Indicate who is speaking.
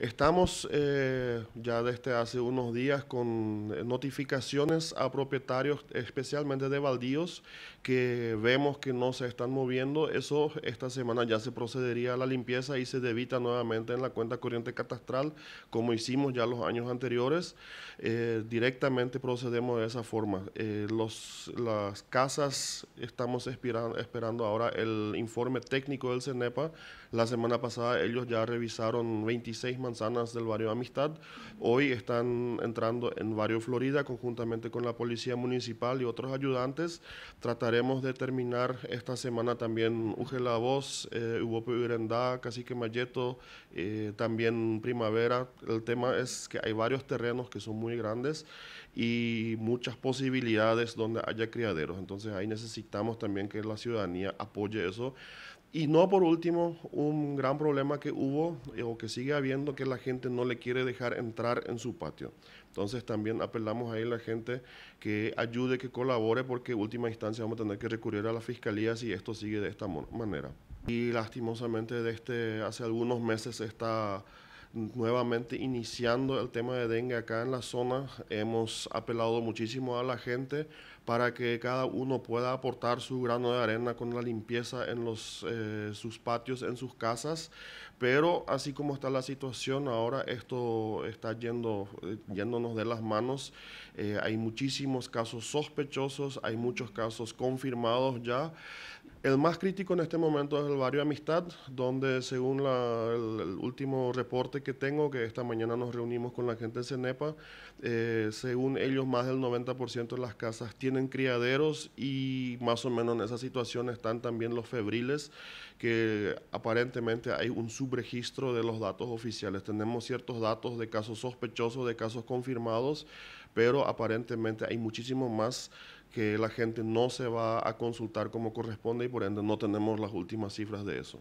Speaker 1: Estamos eh, ya desde hace unos días con eh, notificaciones a propietarios, especialmente de baldíos, que vemos que no se están moviendo. Eso esta semana ya se procedería a la limpieza y se debita nuevamente en la cuenta corriente catastral, como hicimos ya los años anteriores. Eh, directamente procedemos de esa forma. los, las casas, estamos esperando ahora el informe técnico del CENEPA. La semana pasada ellos ya revisaron 26 manzanas del barrio Amistad. Hoy están entrando en barrio Florida conjuntamente con la policía municipal y otros ayudantes. Trataremos de terminar esta semana también Uge La Voz, eh, Ubope Urendá, Cacique Mayeto, eh, también Primavera. El tema es que hay varios terrenos que son muy grandes y muchas posibilidades donde haya criaderos. Entonces ahí necesitamos también que la ciudadanía apoye eso y no por último, un gran problema que hubo eh, o que sigue habiendo que la gente no le quiere dejar entrar en su patio. Entonces también apelamos ahí a la gente que ayude, que colabore, porque última instancia vamos a tener que recurrir a la fiscalía si esto sigue de esta manera. Y lastimosamente desde este, hace algunos meses está nuevamente iniciando el tema de dengue acá en la zona. Hemos apelado muchísimo a la gente para que cada uno pueda aportar su grano de arena con la limpieza en los, eh, sus patios, en sus casas. Pero así como está la situación ahora, esto está yendo, eh, yéndonos de las manos. Eh, hay muchísimos casos sospechosos, hay muchos casos confirmados ya. El más crítico en este momento es el barrio Amistad, donde según el, último reporte que tengo, que esta mañana nos reunimos con la gente de CENEPA, eh, según ellos más del 90% de las casas tienen criaderos y más o menos en esa situación están también los febriles, que aparentemente hay un subregistro de los datos oficiales. Tenemos ciertos datos de casos sospechosos, de casos confirmados, pero aparentemente hay muchísimo más que la gente no se va a consultar como corresponde y por ende no tenemos las últimas cifras de eso.